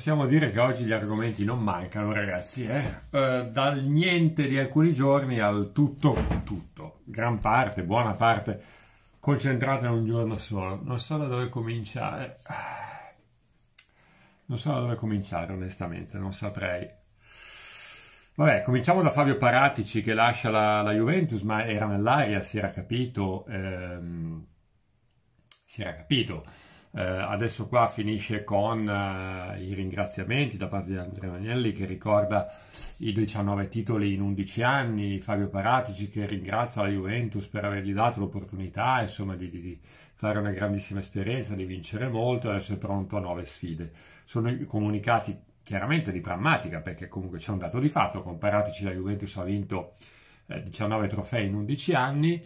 possiamo dire che oggi gli argomenti non mancano, ragazzi. Eh? Eh, dal niente di alcuni giorni al tutto, tutto, gran parte, buona parte, concentrata in un giorno solo. Non so da dove cominciare. Non so da dove cominciare, onestamente, non saprei. Vabbè, cominciamo da Fabio Paratici che lascia la, la Juventus, ma era nell'aria, si era capito. Ehm, si era capito eh, adesso qua finisce con eh, i ringraziamenti da parte di Andrea Magnelli che ricorda i 19 titoli in 11 anni, Fabio Paratici che ringrazia la Juventus per avergli dato l'opportunità insomma, di, di, fare una grandissima esperienza, di vincere molto, adesso è pronto a nuove sfide. Sono i comunicati chiaramente di prammatica perché comunque c'è un dato di fatto, con Paratici la Juventus ha vinto eh, 19 trofei in 11 anni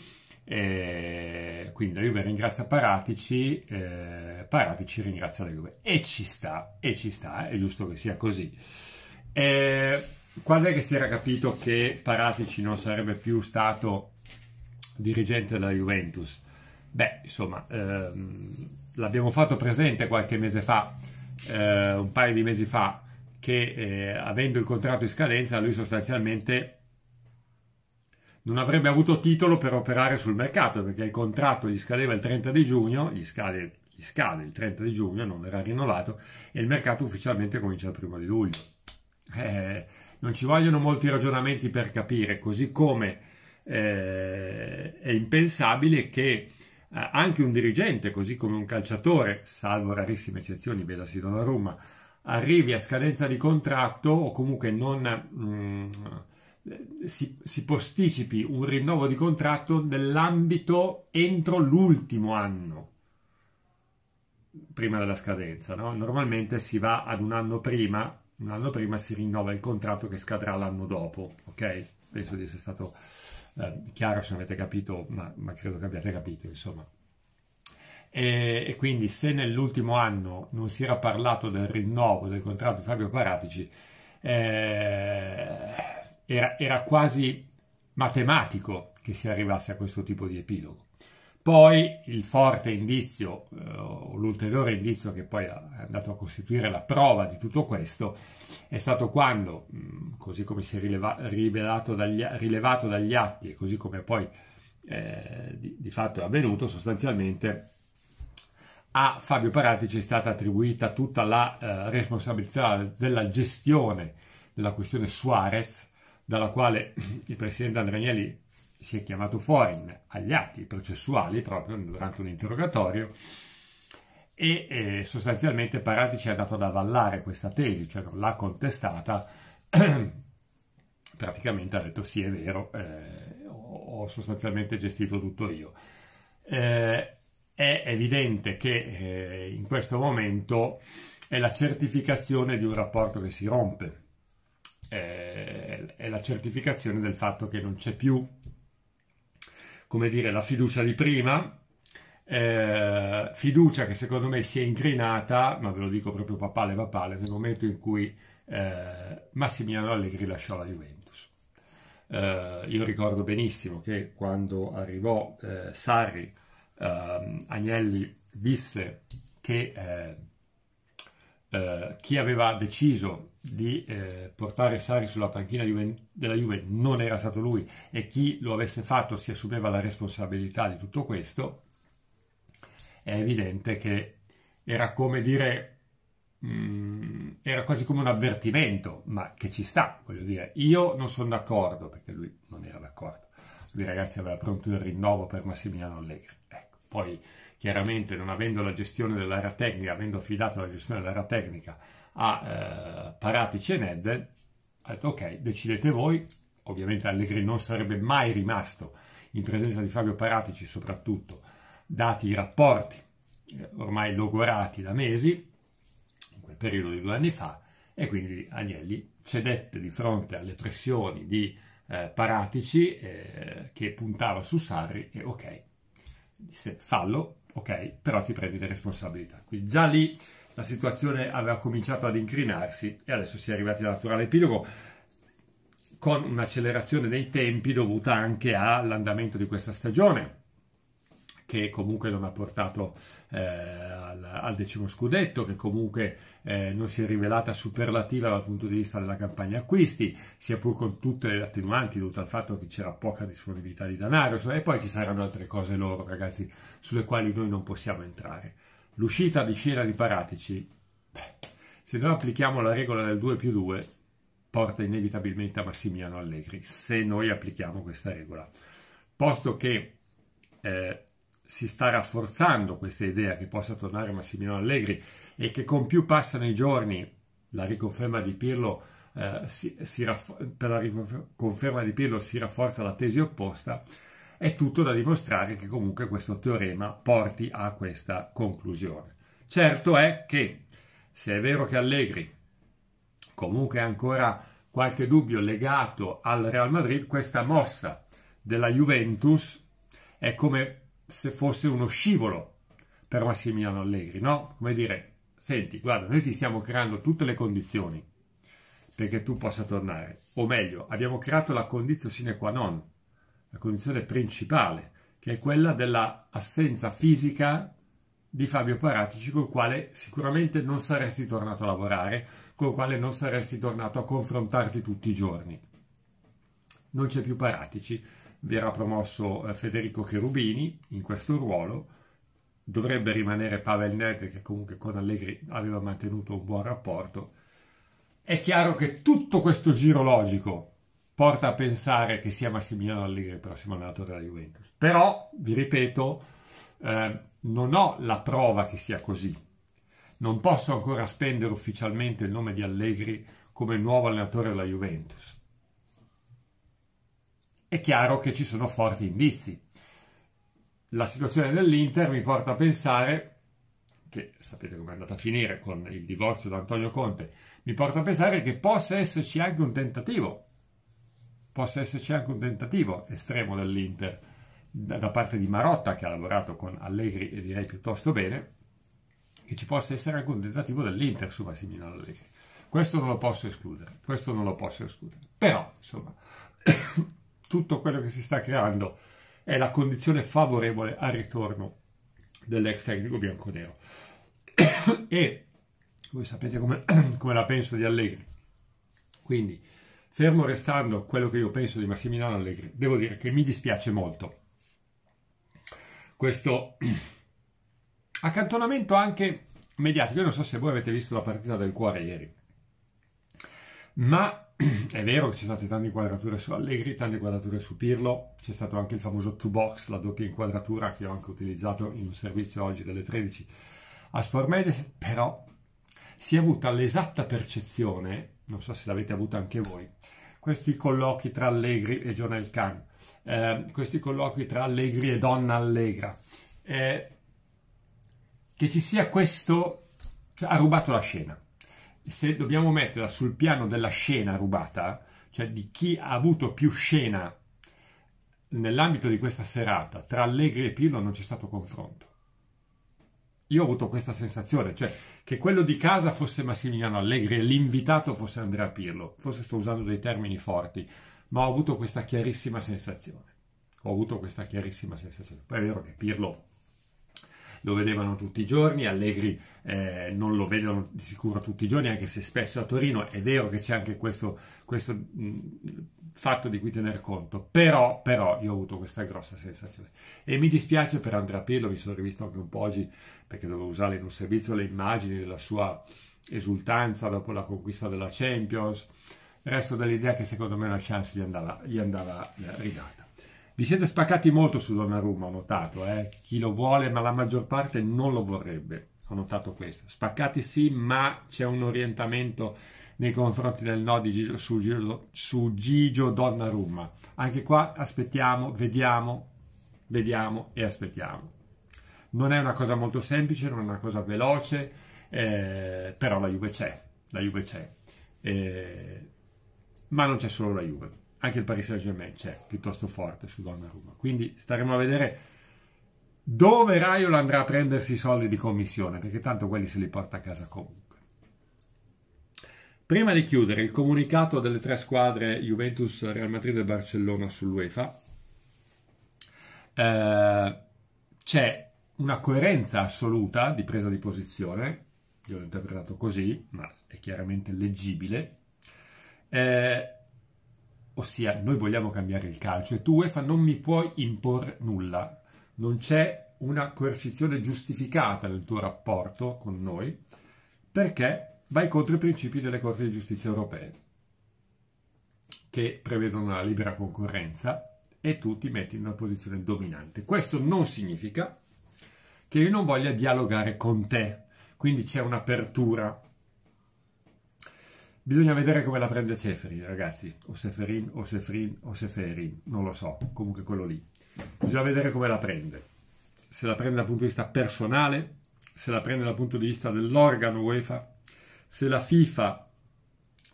eh, quindi la Juve ringrazia Paratici, eh, Paratici ringrazia la Juve e ci sta, e ci sta, è giusto che sia così. Eh, quando è che si era capito che Paratici non sarebbe più stato dirigente della Juventus? Beh, insomma, ehm, l'abbiamo fatto presente qualche mese fa, eh, un paio di mesi fa, che eh, avendo il contratto in scadenza lui sostanzialmente non avrebbe avuto titolo per operare sul mercato perché il contratto gli scadeva il 30 di giugno, gli scade, gli scade il 30 di giugno, non verrà rinnovato e il mercato ufficialmente comincia il primo di luglio. Eh, non ci vogliono molti ragionamenti per capire, così come eh, è impensabile che eh, anche un dirigente, così come un calciatore, salvo rarissime eccezioni, vedasi dalla Roma, arrivi a scadenza di contratto o comunque non... Mh, mm, si, si posticipi un rinnovo di contratto nell'ambito entro l'ultimo anno prima della scadenza. No? Normalmente si va ad un anno prima, un anno prima si rinnova il contratto che scadrà l'anno dopo. Ok? Penso di essere stato eh, chiaro se avete capito, ma, ma, credo che abbiate capito, insomma. E, e, quindi se nell'ultimo anno non si era parlato del rinnovo del contratto di Fabio Paratici, eh, era, era quasi matematico che si arrivasse a questo tipo di epilogo. Poi il forte indizio, eh, o l'ulteriore indizio che poi è andato a costituire la prova di tutto questo, è stato quando, mm, così come si è rileva, dagli, rilevato dagli atti e così come poi eh, di, di, fatto è avvenuto, sostanzialmente a Fabio Paratici è stata attribuita tutta la eh, responsabilità della gestione della questione Suarez, dalla quale il presidente Andrenielli si è chiamato fuori agli atti processuali proprio durante un interrogatorio e eh, sostanzialmente Paratici è andato ad avallare questa tesi, cioè non l'ha contestata, praticamente ha detto sì è vero, eh, ho sostanzialmente gestito tutto io. Eh, è evidente che eh, in questo momento è la certificazione di un rapporto che si rompe, è, la certificazione del fatto che non c'è più, come dire, la fiducia di prima, eh, fiducia che secondo me si è incrinata, ma ve lo dico proprio papale papale, nel momento in cui eh, Massimiliano Allegri lasciò la Juventus. Eh, io ricordo benissimo che quando arrivò eh, Sarri, ehm, Agnelli disse che eh, eh, chi aveva deciso di eh, portare Sari sulla panchina Juve, della Juve non era stato lui e chi lo avesse fatto si assumeva la responsabilità di tutto questo, è evidente che era come dire, mh, mm, era quasi come un avvertimento, ma che ci sta, voglio dire, io non sono d'accordo, perché lui non era d'accordo, lui ragazzi aveva pronto il rinnovo per Massimiliano Allegri. Ecco. Poi chiaramente non avendo la gestione dell'area tecnica, avendo affidato la gestione dell'area tecnica a eh, Paratici e Ned, ha detto ok, decidete voi, ovviamente Allegri non sarebbe mai rimasto in presenza di Fabio Paratici soprattutto, dati i rapporti eh, ormai logorati da mesi, in quel periodo di due anni fa, e quindi Agnelli cedette di fronte alle pressioni di eh, Paratici eh, che puntava su Sarri e ok, disse fallo, ok, però ti prendi le responsabilità. Quindi già lì la situazione aveva cominciato ad incrinarsi e adesso si è arrivati al naturale epilogo con un'accelerazione dei tempi dovuta anche all'andamento di questa stagione che comunque non ha portato eh, al, al, decimo scudetto, che comunque eh, non si è rivelata superlativa dal punto di vista della campagna acquisti, sia pur con tutte le attenuanti dovute al fatto che c'era poca disponibilità di denaro, e poi ci saranno altre cose loro, ragazzi, sulle quali noi non possiamo entrare. L'uscita di scena di Paratici, beh, se noi applichiamo la regola del 2 più 2, porta inevitabilmente a Massimiliano Allegri, se noi applichiamo questa regola. Posto che eh, si sta rafforzando questa idea che possa tornare Massimiliano Allegri e che con più passano i giorni la riconferma di Pirlo, eh, si, si raff- per la riconferma di Pirlo si rafforza la tesi opposta, è tutto da dimostrare che comunque questo teorema porti a questa conclusione. Certo è che se è vero che Allegri comunque ha ancora qualche dubbio legato al Real Madrid, questa mossa della Juventus è come se fosse uno scivolo per Massimiliano Allegri, no? Come dire, senti, guarda, noi ti stiamo creando tutte le condizioni perché tu possa tornare, o meglio, abbiamo creato la condizione sine qua non, la condizione principale, che è quella dell'assenza fisica di Fabio Paratici, col quale sicuramente non saresti tornato a lavorare, col quale non saresti tornato a confrontarti tutti i giorni. Non c'è più Paratici, vi era promosso eh, Federico Cherubini in questo ruolo, dovrebbe rimanere Pavel Ned che comunque con Allegri aveva mantenuto un buon rapporto. È chiaro che tutto questo giro logico porta a pensare che sia Massimiliano Allegri il prossimo allenatore della Juventus. Però, vi ripeto, eh, non ho la prova che sia così. Non posso ancora spendere ufficialmente il nome di Allegri come nuovo allenatore della Juventus è chiaro che ci sono forti indizi. La situazione dell'Inter mi porta a pensare, che sapete come è andata a finire con il divorzio di Antonio Conte, mi porta a pensare che possa esserci anche un tentativo, possa esserci anche un tentativo estremo dell'Inter da parte di Marotta, che ha lavorato con Allegri e direi piuttosto bene, che ci possa essere anche un tentativo dell'Inter su Massimiliano Allegri. Questo non lo posso escludere, questo non lo posso escludere. Però, insomma, tutto quello che si sta creando è la condizione favorevole al ritorno dell'ex tecnico bianco-nero. e voi sapete come, come la penso di Allegri. Quindi, fermo restando quello che io penso di Massimiliano Allegri, devo dire che mi dispiace molto questo accantonamento anche mediatico. Io non so se voi avete visto la partita del cuore ieri ma è vero che ci sono state tante inquadrature su Allegri, tante inquadrature su Pirlo, c'è stato anche il famoso two box, la doppia inquadratura che ho anche utilizzato in un servizio oggi delle 13 a Spormedes, Mediaset, però si è avuta l'esatta percezione, non so se l'avete avuta anche voi, questi colloqui tra Allegri e Jonel Khan, eh, questi colloqui tra Allegri e Donna Allegra, eh, che ci sia questo, cioè, ha rubato la scena se dobbiamo metterla sul piano della scena rubata, cioè di chi ha avuto più scena nell'ambito di questa serata, tra Allegri e Pirlo non c'è stato confronto. Io ho avuto questa sensazione, cioè che quello di casa fosse Massimiliano Allegri e l'invitato fosse Andrea Pirlo. Forse sto usando dei termini forti, ma ho avuto questa chiarissima sensazione. Ho avuto questa chiarissima sensazione. Poi è vero che Pirlo lo vedevano tutti i giorni, Allegri eh, non lo vedono di sicuro tutti i giorni, anche se spesso a Torino è vero che c'è anche questo, questo mh, fatto di cui tener conto, però, però io ho avuto questa grossa sensazione e mi dispiace per Andrea Pirlo, mi sono rivisto anche un po' oggi perché dovevo usare in un servizio le immagini della sua esultanza dopo la conquista della Champions, resto dell'idea che secondo me una chance gli andava, gli andava eh, ridata. Vi siete spaccati molto su Donnarumma, ho notato, eh? chi lo vuole, ma la maggior parte non lo vorrebbe, ho notato questo. Spaccati sì, ma c'è un orientamento nei confronti del no di Gigio, su, Gigio, su Gigio Donnarumma. Anche qua aspettiamo, vediamo, vediamo e aspettiamo. Non è una cosa molto semplice, non è una cosa veloce, eh, però la Juve c'è, la Juve c'è. Eh, ma non c'è solo la Juve anche il Paris Saint-Germain c'è, piuttosto forte su Donnarumma. Quindi staremo a vedere dove Raiola andrà a prendersi i soldi di commissione, perché tanto quelli se li porta a casa comunque. Prima di chiudere, il comunicato delle tre squadre Juventus, Real Madrid e Barcellona sull'UEFA. Eh, c'è una coerenza assoluta di presa di posizione, io l'ho interpretato così, ma è chiaramente leggibile. Eh, ossia noi vogliamo cambiare il calcio e tu UEFA non mi puoi imporre nulla, non c'è una coercizione giustificata nel tuo rapporto con noi perché vai contro i principi delle Corti di Giustizia europee che prevedono la libera concorrenza e tu ti metti in una posizione dominante. Questo non significa che io non voglia dialogare con te, quindi c'è un'apertura Bisogna vedere come la prende Seferin, ragazzi, o Seferin, o Seferin, o Seferin, non lo so, comunque quello lì. Bisogna vedere come la prende. Se la prende dal punto di vista personale, se la prende dal punto di vista dell'organo UEFA, se la FIFA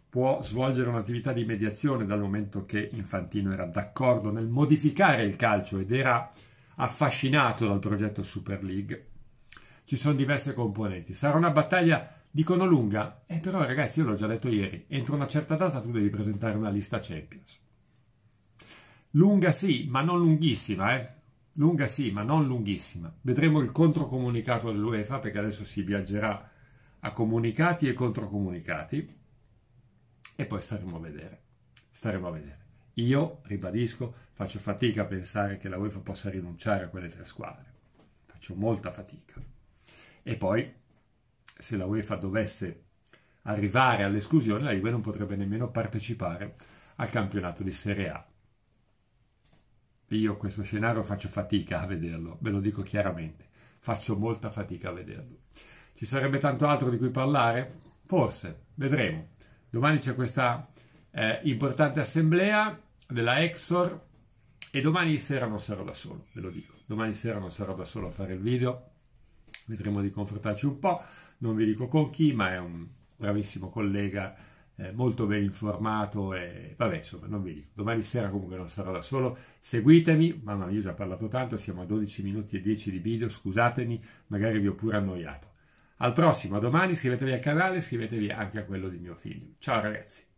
può svolgere un'attività di mediazione dal momento che Infantino era d'accordo nel modificare il calcio ed era affascinato dal progetto Super League. Ci sono diverse componenti. Sarà una battaglia Dicono lunga, eh, però ragazzi io l'ho già detto ieri, entro una certa data tu devi presentare una lista Champions. Lunga sì, ma non lunghissima, eh? Lunga sì, ma non lunghissima. Vedremo il controcomunicato dell'UEFA perché adesso si viaggerà a comunicati e controcomunicati e poi staremo a vedere. Staremo a vedere. Io, ribadisco, faccio fatica a pensare che la UEFA possa rinunciare a quelle tre squadre. Faccio molta fatica. E poi se la UEFA dovesse arrivare all'esclusione, la Juve non potrebbe nemmeno partecipare al campionato di Serie A. Io questo scenario faccio fatica a vederlo, ve lo dico chiaramente, faccio molta fatica a vederlo. Ci sarebbe tanto altro di cui parlare? Forse, vedremo. Domani c'è questa eh, importante assemblea della Exor e domani sera non sarò da solo, ve lo dico. Domani sera non sarò da solo a fare il video, vedremo di confrontarci un po', non vi dico con chi, ma è un bravissimo collega eh, molto ben informato e vabbè insomma non vi dico, domani sera comunque non sarò da solo, seguitemi, mamma mia io ho già parlato tanto, siamo a 12 minuti e 10 di video, scusatemi, magari vi ho pure annoiato. Al prossimo, a domani, iscrivetevi al canale, iscrivetevi anche a quello di mio figlio. Ciao ragazzi!